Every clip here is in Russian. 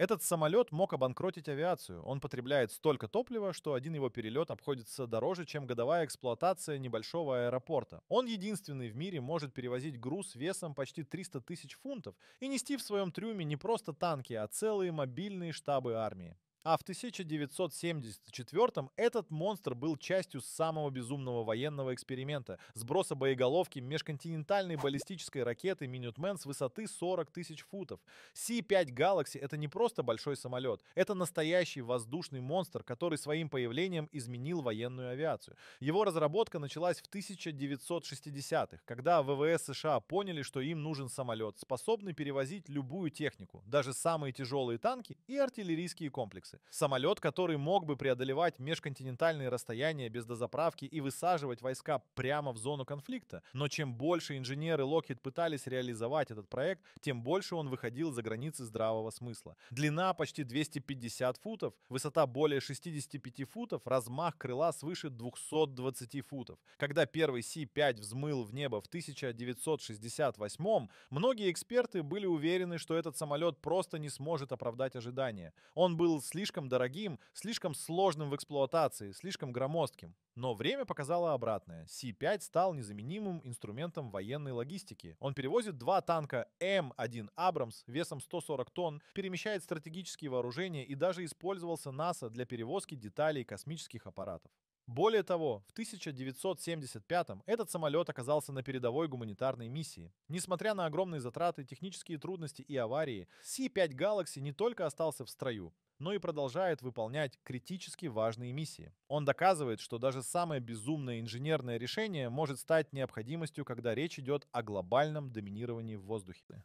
Этот самолет мог обанкротить авиацию. Он потребляет столько топлива, что один его перелет обходится дороже, чем годовая эксплуатация небольшого аэропорта. Он единственный в мире может перевозить груз весом почти 300 тысяч фунтов и нести в своем трюме не просто танки, а целые мобильные штабы армии. А в 1974-м этот монстр был частью самого безумного военного эксперимента — сброса боеголовки межконтинентальной баллистической ракеты «Минютмен» с высоты 40 тысяч футов. Си-5 Galaxy — это не просто большой самолет, это настоящий воздушный монстр, который своим появлением изменил военную авиацию. Его разработка началась в 1960-х, когда ВВС США поняли, что им нужен самолет, способный перевозить любую технику, даже самые тяжелые танки и артиллерийские комплексы. Фениксы. Самолет, который мог бы преодолевать межконтинентальные расстояния без дозаправки и высаживать войска прямо в зону конфликта. Но чем больше инженеры Lockheed пытались реализовать этот проект, тем больше он выходил за границы здравого смысла. Длина почти 250 футов, высота более 65 футов, размах крыла свыше 220 футов. Когда первый Си-5 взмыл в небо в 1968 многие эксперты были уверены, что этот самолет просто не сможет оправдать ожидания. Он был слишком слишком дорогим, слишком сложным в эксплуатации, слишком громоздким. Но время показало обратное. Си-5 стал незаменимым инструментом военной логистики. Он перевозит два танка М1 «Абрамс» весом 140 тонн, перемещает стратегические вооружения и даже использовался НАСА для перевозки деталей космических аппаратов. Более того, в 1975-м этот самолет оказался на передовой гуманитарной миссии. Несмотря на огромные затраты, технические трудности и аварии, Си-5 Galaxy не только остался в строю, но и продолжает выполнять критически важные миссии. Он доказывает, что даже самое безумное инженерное решение может стать необходимостью, когда речь идет о глобальном доминировании в воздухе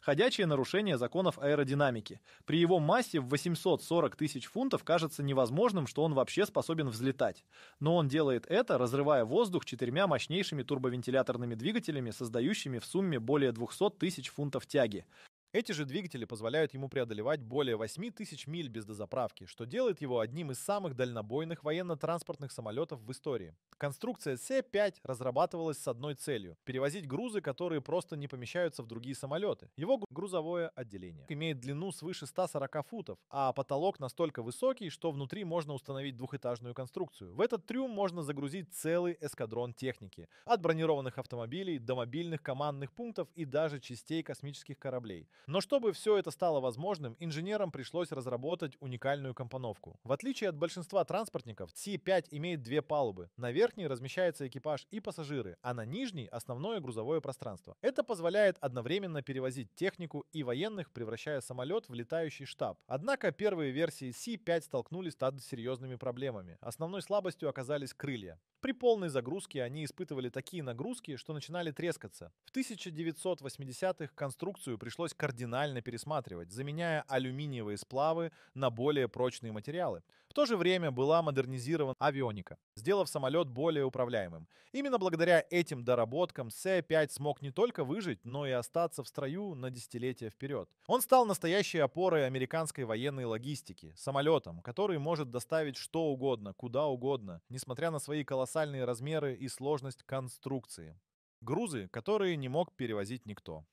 ходячее нарушение законов аэродинамики. При его массе в 840 тысяч фунтов кажется невозможным, что он вообще способен взлетать. Но он делает это, разрывая воздух четырьмя мощнейшими турбовентиляторными двигателями, создающими в сумме более 200 тысяч фунтов тяги. Эти же двигатели позволяют ему преодолевать более 8000 миль без дозаправки, что делает его одним из самых дальнобойных военно-транспортных самолетов в истории. Конструкция С-5 разрабатывалась с одной целью – перевозить грузы, которые просто не помещаются в другие самолеты. Его грузовое отделение имеет длину свыше 140 футов, а потолок настолько высокий, что внутри можно установить двухэтажную конструкцию. В этот трюм можно загрузить целый эскадрон техники – от бронированных автомобилей до мобильных командных пунктов и даже частей космических кораблей – но чтобы все это стало возможным, инженерам пришлось разработать уникальную компоновку. В отличие от большинства транспортников, c 5 имеет две палубы. На верхней размещается экипаж и пассажиры, а на нижней — основное грузовое пространство. Это позволяет одновременно перевозить технику и военных, превращая самолет в летающий штаб. Однако первые версии c 5 столкнулись с серьезными проблемами. Основной слабостью оказались крылья. При полной загрузке они испытывали такие нагрузки, что начинали трескаться. В 1980-х конструкцию пришлось кардинально кардинально пересматривать, заменяя алюминиевые сплавы на более прочные материалы. В то же время была модернизирована авионика, сделав самолет более управляемым. Именно благодаря этим доработкам С-5 смог не только выжить, но и остаться в строю на десятилетия вперед. Он стал настоящей опорой американской военной логистики, самолетом, который может доставить что угодно, куда угодно, несмотря на свои колоссальные размеры и сложность конструкции. Грузы, которые не мог перевозить никто.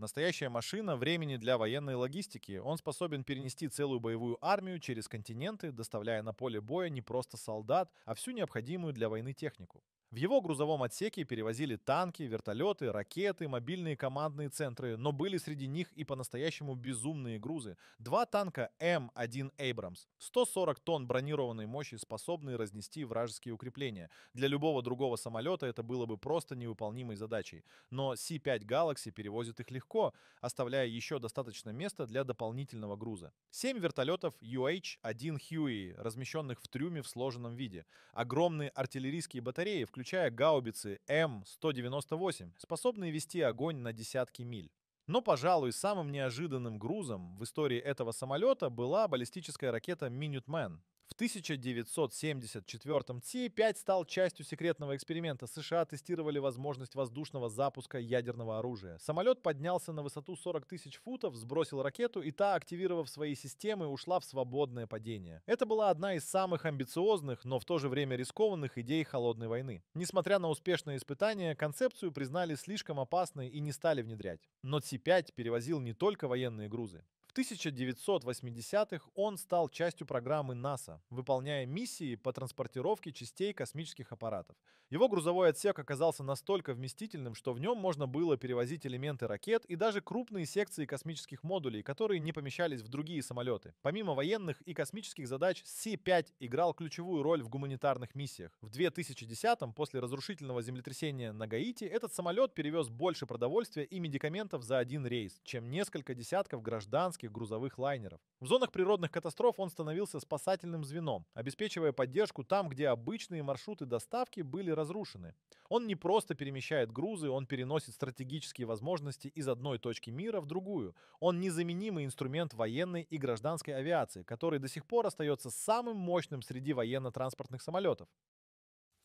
Настоящая машина времени для военной логистики. Он способен перенести целую боевую армию через континенты, доставляя на поле боя не просто солдат, а всю необходимую для войны технику. В его грузовом отсеке перевозили танки, вертолеты, ракеты, мобильные командные центры, но были среди них и по-настоящему безумные грузы. Два танка М1 Abrams, 140 тонн бронированной мощи, способные разнести вражеские укрепления. Для любого другого самолета это было бы просто невыполнимой задачей. Но C5 Galaxy перевозит их легко, оставляя еще достаточно места для дополнительного груза. Семь вертолетов UH-1 Huey, размещенных в трюме в сложенном виде. Огромные артиллерийские батареи, включая включая гаубицы М-198, способные вести огонь на десятки миль. Но, пожалуй, самым неожиданным грузом в истории этого самолета была баллистическая ракета «Минютмен», 1974 Си-5 стал частью секретного эксперимента. США тестировали возможность воздушного запуска ядерного оружия. Самолет поднялся на высоту 40 тысяч футов, сбросил ракету, и та, активировав свои системы, ушла в свободное падение. Это была одна из самых амбициозных, но в то же время рискованных идей холодной войны. Несмотря на успешные испытания, концепцию признали слишком опасной и не стали внедрять. Но Си-5 перевозил не только военные грузы. В 1980-х он стал частью программы НАСА, выполняя миссии по транспортировке частей космических аппаратов. Его грузовой отсек оказался настолько вместительным, что в нем можно было перевозить элементы ракет и даже крупные секции космических модулей, которые не помещались в другие самолеты. Помимо военных и космических задач, Си-5 играл ключевую роль в гуманитарных миссиях. В 2010-м, после разрушительного землетрясения на Гаити, этот самолет перевез больше продовольствия и медикаментов за один рейс, чем несколько десятков гражданских американских грузовых лайнеров. В зонах природных катастроф он становился спасательным звеном, обеспечивая поддержку там, где обычные маршруты доставки были разрушены. Он не просто перемещает грузы, он переносит стратегические возможности из одной точки мира в другую. Он незаменимый инструмент военной и гражданской авиации, который до сих пор остается самым мощным среди военно-транспортных самолетов.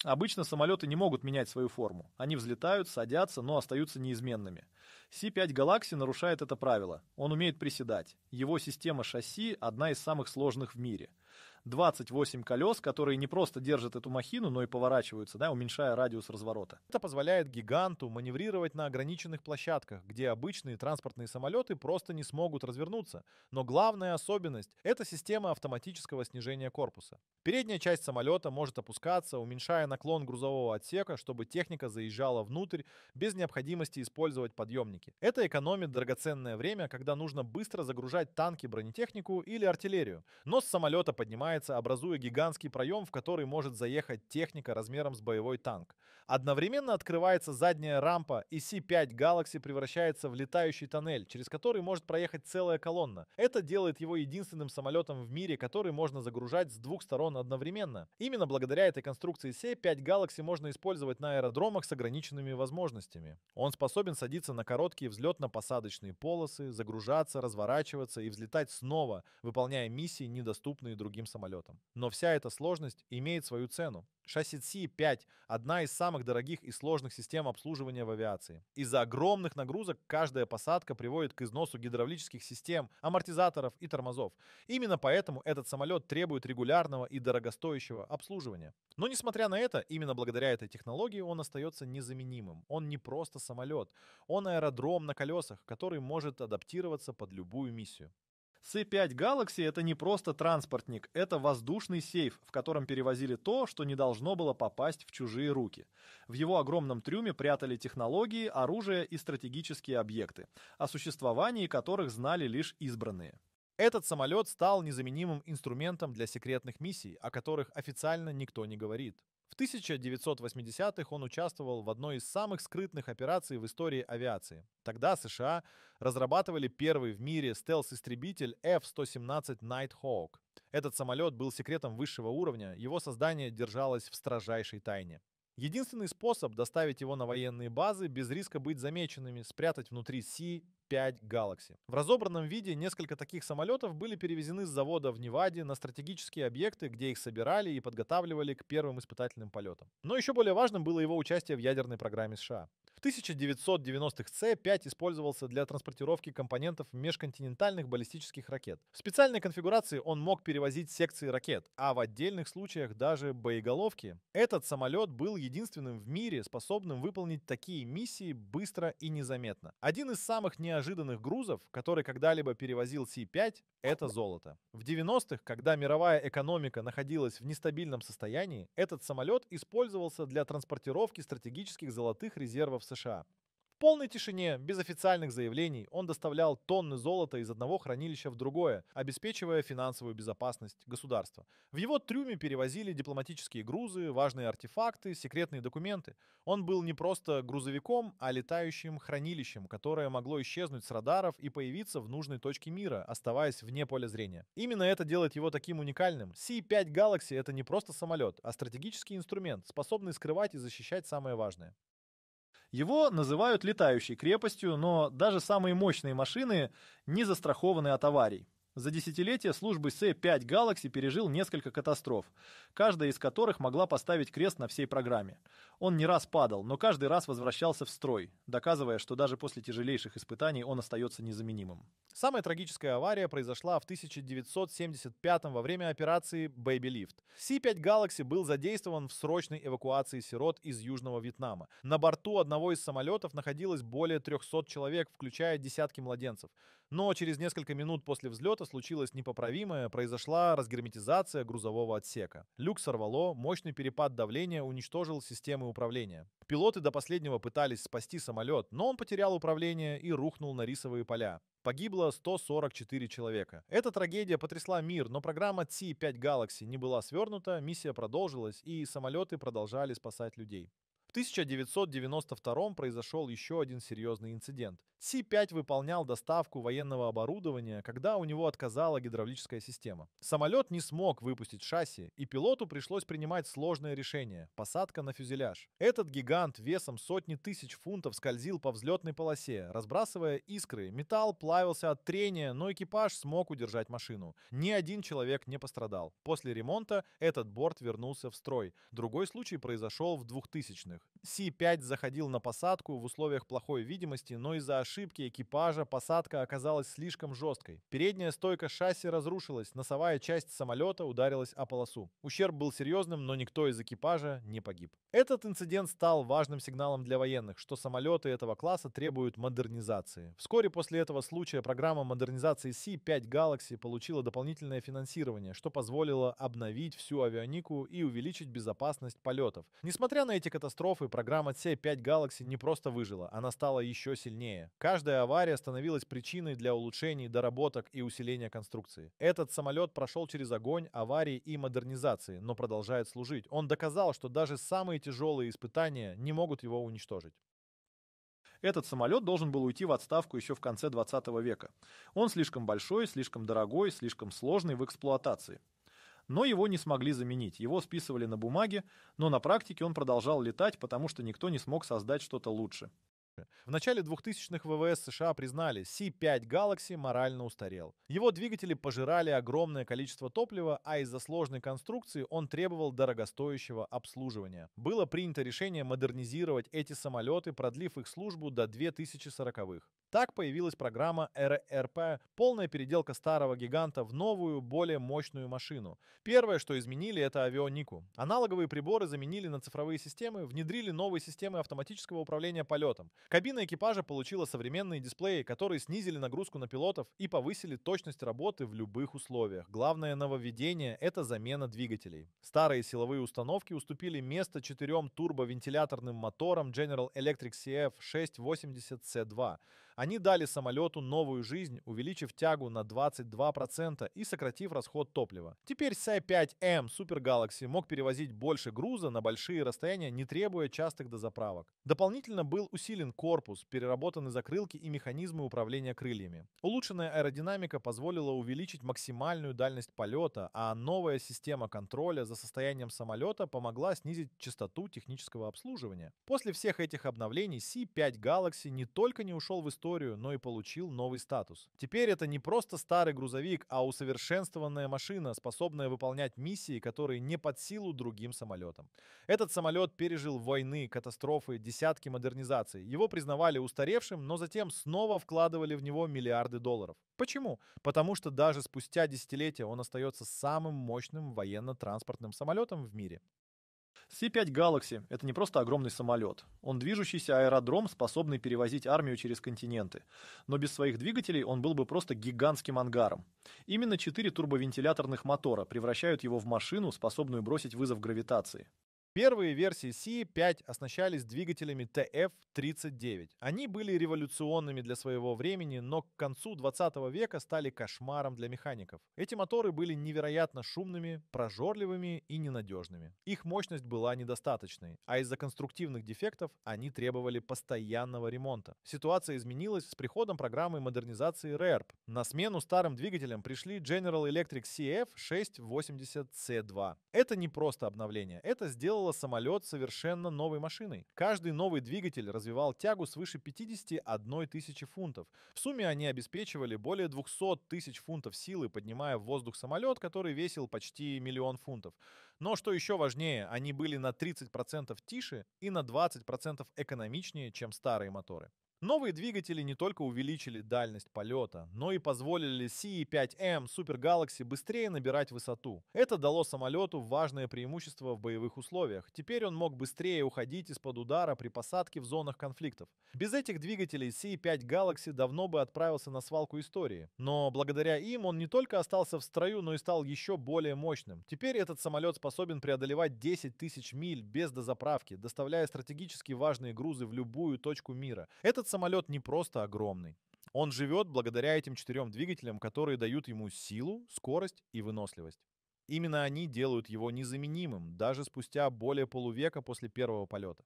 Обычно самолеты не могут менять свою форму. Они взлетают, садятся, но остаются неизменными. Си-5 Galaxy нарушает это правило. Он умеет приседать. Его система шасси одна из самых сложных в мире – 28 колес, которые не просто держат эту махину, но и поворачиваются, да, уменьшая радиус разворота. Это позволяет гиганту маневрировать на ограниченных площадках, где обычные транспортные самолеты просто не смогут развернуться. Но главная особенность — это система автоматического снижения корпуса. Передняя часть самолета может опускаться, уменьшая наклон грузового отсека, чтобы техника заезжала внутрь без необходимости использовать подъемники. Это экономит драгоценное время, когда нужно быстро загружать танки, бронетехнику или артиллерию. Нос самолета поднимает поднимается, образуя гигантский проем, в который может заехать техника размером с боевой танк. Одновременно открывается задняя рампа, и C5 Galaxy превращается в летающий тоннель, через который может проехать целая колонна. Это делает его единственным самолетом в мире, который можно загружать с двух сторон одновременно. Именно благодаря этой конструкции C5 Galaxy можно использовать на аэродромах с ограниченными возможностями. Он способен садиться на короткие взлетно-посадочные полосы, загружаться, разворачиваться и взлетать снова, выполняя миссии, недоступные другим самолетам самолетам. Но вся эта сложность имеет свою цену. Шасси C5 – одна из самых дорогих и сложных систем обслуживания в авиации. Из-за огромных нагрузок каждая посадка приводит к износу гидравлических систем, амортизаторов и тормозов. Именно поэтому этот самолет требует регулярного и дорогостоящего обслуживания. Но несмотря на это, именно благодаря этой технологии он остается незаменимым. Он не просто самолет, он аэродром на колесах, который может адаптироваться под любую миссию. C5 Galaxy это не просто транспортник, это воздушный сейф, в котором перевозили то, что не должно было попасть в чужие руки. В его огромном трюме прятали технологии, оружие и стратегические объекты, о существовании которых знали лишь избранные. Этот самолет стал незаменимым инструментом для секретных миссий, о которых официально никто не говорит. В 1980-х он участвовал в одной из самых скрытных операций в истории авиации. Тогда США разрабатывали первый в мире стелс-истребитель F-117 Nighthawk. Этот самолет был секретом высшего уровня, его создание держалось в строжайшей тайне. Единственный способ доставить его на военные базы без риска быть замеченными, спрятать внутри Си 5 Galaxy. В разобранном виде несколько таких самолетов были перевезены с завода в Неваде на стратегические объекты, где их собирали и подготавливали к первым испытательным полетам. Но еще более важным было его участие в ядерной программе США. 1990-х С-5 использовался для транспортировки компонентов межконтинентальных баллистических ракет. В специальной конфигурации он мог перевозить секции ракет, а в отдельных случаях даже боеголовки. Этот самолет был единственным в мире, способным выполнить такие миссии быстро и незаметно. Один из самых неожиданных грузов, который когда-либо перевозил С-5, это золото. В 90-х, когда мировая экономика находилась в нестабильном состоянии, этот самолет использовался для транспортировки стратегических золотых резервов США США. В полной тишине, без официальных заявлений, он доставлял тонны золота из одного хранилища в другое, обеспечивая финансовую безопасность государства. В его трюме перевозили дипломатические грузы, важные артефакты, секретные документы. Он был не просто грузовиком, а летающим хранилищем, которое могло исчезнуть с радаров и появиться в нужной точке мира, оставаясь вне поля зрения. Именно это делает его таким уникальным. C5 Galaxy — это не просто самолет, а стратегический инструмент, способный скрывать и защищать самое важное. Его называют летающей крепостью, но даже самые мощные машины не застрахованы от аварий. За десятилетия службы С-5 Galaxy пережил несколько катастроф, каждая из которых могла поставить крест на всей программе. Он не раз падал, но каждый раз возвращался в строй, доказывая, что даже после тяжелейших испытаний он остается незаменимым. Самая трагическая авария произошла в 1975 во время операции Babylift. С-5 Galaxy был задействован в срочной эвакуации сирот из Южного Вьетнама. На борту одного из самолетов находилось более 300 человек, включая десятки младенцев. Но через несколько минут после взлета случилось непоправимое, произошла разгерметизация грузового отсека. Люк сорвало, мощный перепад давления уничтожил системы управления. Пилоты до последнего пытались спасти самолет, но он потерял управление и рухнул на рисовые поля. Погибло 144 человека. Эта трагедия потрясла мир, но программа c 5 Galaxy не была свернута, миссия продолжилась, и самолеты продолжали спасать людей. В 1992 произошел еще один серьезный инцидент. Си-5 выполнял доставку военного оборудования, когда у него отказала гидравлическая система. Самолет не смог выпустить шасси, и пилоту пришлось принимать сложное решение – посадка на фюзеляж. Этот гигант весом сотни тысяч фунтов скользил по взлетной полосе, разбрасывая искры. Металл плавился от трения, но экипаж смог удержать машину. Ни один человек не пострадал. После ремонта этот борт вернулся в строй. Другой случай произошел в 2000-х. Си-5 заходил на посадку в условиях плохой видимости, но из-за ошибки ошибки экипажа посадка оказалась слишком жесткой. Передняя стойка шасси разрушилась, носовая часть самолета ударилась о полосу. Ущерб был серьезным, но никто из экипажа не погиб. Этот инцидент стал важным сигналом для военных, что самолеты этого класса требуют модернизации. Вскоре после этого случая программа модернизации C-5 Galaxy получила дополнительное финансирование, что позволило обновить всю авионику и увеличить безопасность полетов. Несмотря на эти катастрофы, программа C-5 Galaxy не просто выжила, она стала еще сильнее. Каждая авария становилась причиной для улучшений, доработок и усиления конструкции. Этот самолет прошел через огонь, аварии и модернизации, но продолжает служить. Он доказал, что даже самые тяжелые испытания не могут его уничтожить. Этот самолет должен был уйти в отставку еще в конце 20 века. Он слишком большой, слишком дорогой, слишком сложный в эксплуатации. Но его не смогли заменить, его списывали на бумаге, но на практике он продолжал летать, потому что никто не смог создать что-то лучше. В начале 2000-х ВВС США признали, C5 Galaxy морально устарел. Его двигатели пожирали огромное количество топлива, а из-за сложной конструкции он требовал дорогостоящего обслуживания. Было принято решение модернизировать эти самолеты, продлив их службу до 2040-х. Так появилась программа РРП – полная переделка старого гиганта в новую, более мощную машину. Первое, что изменили, это авионику. Аналоговые приборы заменили на цифровые системы, внедрили новые системы автоматического управления полетом. Кабина экипажа получила современные дисплеи, которые снизили нагрузку на пилотов и повысили точность работы в любых условиях. Главное нововведение – это замена двигателей. Старые силовые установки уступили место четырем турбовентиляторным моторам General Electric CF 680C2. Они дали самолету новую жизнь, увеличив тягу на 22% и сократив расход топлива. Теперь си 5 м Super Galaxy мог перевозить больше груза на большие расстояния, не требуя частых дозаправок. Дополнительно был усилен корпус, переработаны закрылки и механизмы управления крыльями. Улучшенная аэродинамика позволила увеличить максимальную дальность полета, а новая система контроля за состоянием самолета помогла снизить частоту технического обслуживания. После всех этих обновлений си 5 Galaxy не только не ушел в историю, историю, но и получил новый статус. Теперь это не просто старый грузовик, а усовершенствованная машина, способная выполнять миссии, которые не под силу другим самолетам. Этот самолет пережил войны, катастрофы, десятки модернизаций. Его признавали устаревшим, но затем снова вкладывали в него миллиарды долларов. Почему? Потому что даже спустя десятилетия он остается самым мощным военно-транспортным самолетом в мире. Си-5 Galaxy — это не просто огромный самолет. Он движущийся аэродром, способный перевозить армию через континенты. Но без своих двигателей он был бы просто гигантским ангаром. Именно четыре турбовентиляторных мотора превращают его в машину, способную бросить вызов гравитации. Первые версии Си 5 оснащались двигателями TF-39. Они были революционными для своего времени, но к концу 20 века стали кошмаром для механиков. Эти моторы были невероятно шумными, прожорливыми и ненадежными. Их мощность была недостаточной, а из-за конструктивных дефектов они требовали постоянного ремонта. Ситуация изменилась с приходом программы модернизации RERP. На смену старым двигателям пришли General Electric CF 680C2. Это не просто обновление, это сделало делало самолет совершенно новой машиной. Каждый новый двигатель развивал тягу свыше 51 тысячи фунтов. В сумме они обеспечивали более 200 тысяч фунтов силы, поднимая в воздух самолет, который весил почти миллион фунтов. Но что еще важнее, они были на 30% тише и на 20% экономичнее, чем старые моторы. Новые двигатели не только увеличили дальность полета, но и позволили CE5M Super Galaxy быстрее набирать высоту. Это дало самолету важное преимущество в боевых условиях. Теперь он мог быстрее уходить из-под удара при посадке в зонах конфликтов. Без этих двигателей CE5 Galaxy давно бы отправился на свалку истории. Но благодаря им он не только остался в строю, но и стал еще более мощным. Теперь этот самолет способен преодолевать 10 тысяч миль без дозаправки, доставляя стратегически важные грузы в любую точку мира. Этот самолет не просто огромный. Он живет благодаря этим четырем двигателям, которые дают ему силу, скорость и выносливость. Именно они делают его незаменимым, даже спустя более полувека после первого полета.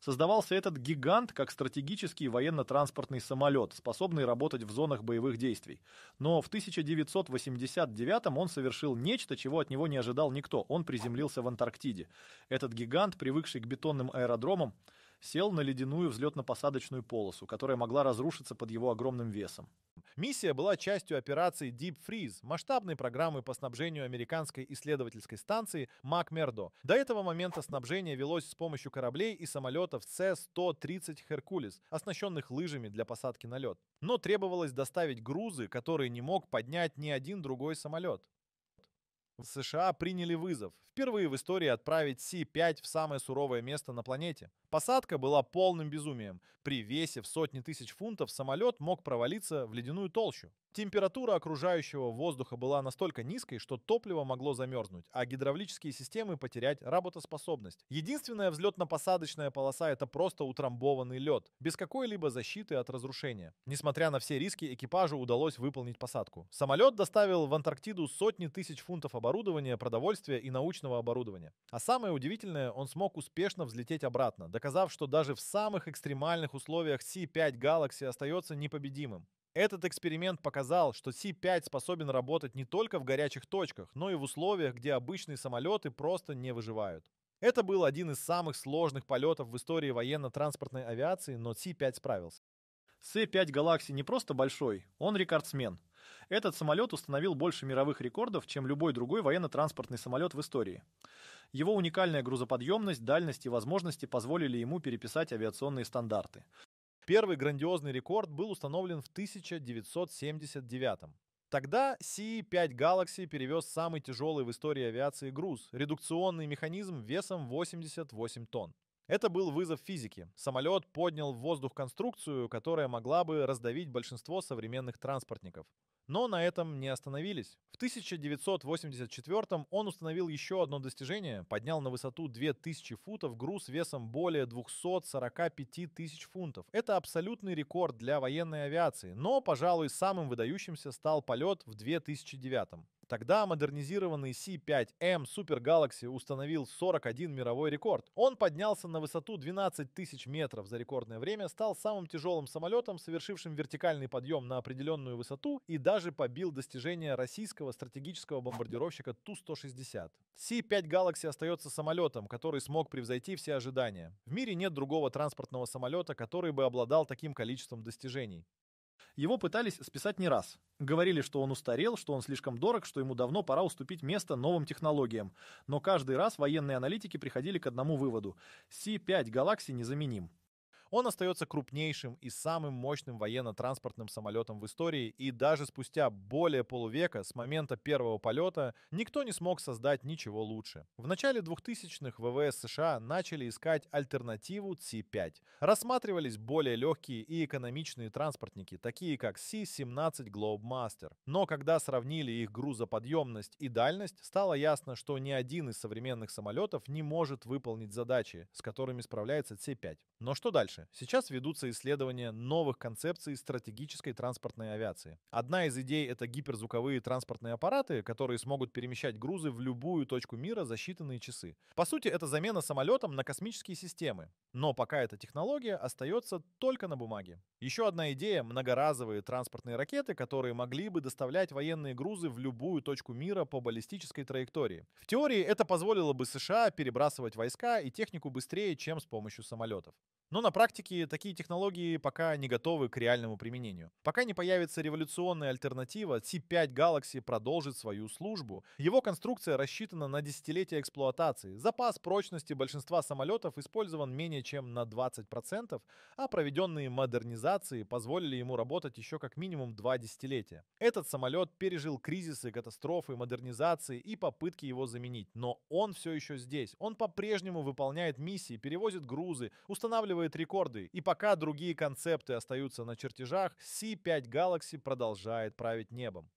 Создавался этот гигант как стратегический военно-транспортный самолет, способный работать в зонах боевых действий. Но в 1989-м он совершил нечто, чего от него не ожидал никто. Он приземлился в Антарктиде. Этот гигант, привыкший к бетонным аэродромам, сел на ледяную взлетно-посадочную полосу, которая могла разрушиться под его огромным весом. Миссия была частью операции Deep Freeze, масштабной программы по снабжению американской исследовательской станции Макмердо. До этого момента снабжение велось с помощью кораблей и самолетов С-130 «Херкулес», оснащенных лыжами для посадки на лед. Но требовалось доставить грузы, которые не мог поднять ни один другой самолет. В США приняли вызов. Впервые в истории отправить Си-5 в самое суровое место на планете. Посадка была полным безумием. При весе в сотни тысяч фунтов самолет мог провалиться в ледяную толщу. Температура окружающего воздуха была настолько низкой, что топливо могло замерзнуть, а гидравлические системы потерять работоспособность. Единственная взлетно-посадочная полоса — это просто утрамбованный лед, без какой-либо защиты от разрушения. Несмотря на все риски, экипажу удалось выполнить посадку. Самолет доставил в Антарктиду сотни тысяч фунтов оборудования оборудования, продовольствия и научного оборудования. А самое удивительное, он смог успешно взлететь обратно, доказав, что даже в самых экстремальных условиях C5 Galaxy остается непобедимым. Этот эксперимент показал, что C5 способен работать не только в горячих точках, но и в условиях, где обычные самолеты просто не выживают. Это был один из самых сложных полетов в истории военно-транспортной авиации, но C5 справился. C5 Galaxy не просто большой, он рекордсмен. Этот самолет установил больше мировых рекордов, чем любой другой военно-транспортный самолет в истории. Его уникальная грузоподъемность, дальность и возможности позволили ему переписать авиационные стандарты. Первый грандиозный рекорд был установлен в 1979 -м. Тогда си 5 Galaxy перевез самый тяжелый в истории авиации груз – редукционный механизм весом 88 тонн. Это был вызов физики. Самолет поднял в воздух конструкцию, которая могла бы раздавить большинство современных транспортников. Но на этом не остановились. В 1984 он установил еще одно достижение, поднял на высоту 2000 футов груз весом более 245 тысяч фунтов. Это абсолютный рекорд для военной авиации, но, пожалуй, самым выдающимся стал полет в 2009. Тогда модернизированный C5M Super Galaxy установил 41 мировой рекорд. Он поднялся на высоту 12 тысяч метров за рекордное время, стал самым тяжелым самолетом, совершившим вертикальный подъем на определенную высоту и даже побил достижение российского стратегического бомбардировщика Ту-160. C5 Galaxy остается самолетом, который смог превзойти все ожидания. В мире нет другого транспортного самолета, который бы обладал таким количеством достижений. Его пытались списать не раз. Говорили, что он устарел, что он слишком дорог, что ему давно пора уступить место новым технологиям. Но каждый раз военные аналитики приходили к одному выводу. Си-5 Galaxy незаменим. Он остается крупнейшим и самым мощным военно-транспортным самолетом в истории, и даже спустя более полувека с момента первого полета никто не смог создать ничего лучше. В начале 2000-х ВВС США начали искать альтернативу c 5 Рассматривались более легкие и экономичные транспортники, такие как c 17 Globemaster. Но когда сравнили их грузоподъемность и дальность, стало ясно, что ни один из современных самолетов не может выполнить задачи, с которыми справляется c 5 Но что дальше? дальше. Сейчас ведутся исследования новых концепций стратегической транспортной авиации. Одна из идей — это гиперзвуковые транспортные аппараты, которые смогут перемещать грузы в любую точку мира за считанные часы. По сути, это замена самолетам на космические системы. Но пока эта технология остается только на бумаге. Еще одна идея — многоразовые транспортные ракеты, которые могли бы доставлять военные грузы в любую точку мира по баллистической траектории. В теории это позволило бы США перебрасывать войска и технику быстрее, чем с помощью самолетов. Но на практике такие технологии пока не готовы к реальному применению. Пока не появится революционная альтернатива, C5 Galaxy продолжит свою службу. Его конструкция рассчитана на десятилетия эксплуатации. Запас прочности большинства самолетов использован менее чем на 20%, а проведенные модернизации позволили ему работать еще как минимум два десятилетия. Этот самолет пережил кризисы, катастрофы, модернизации и попытки его заменить, но он все еще здесь. Он по-прежнему выполняет миссии, перевозит грузы, устанавливает устанавливает рекорды, и пока другие концепты остаются на чертежах, C5 Galaxy продолжает править небом.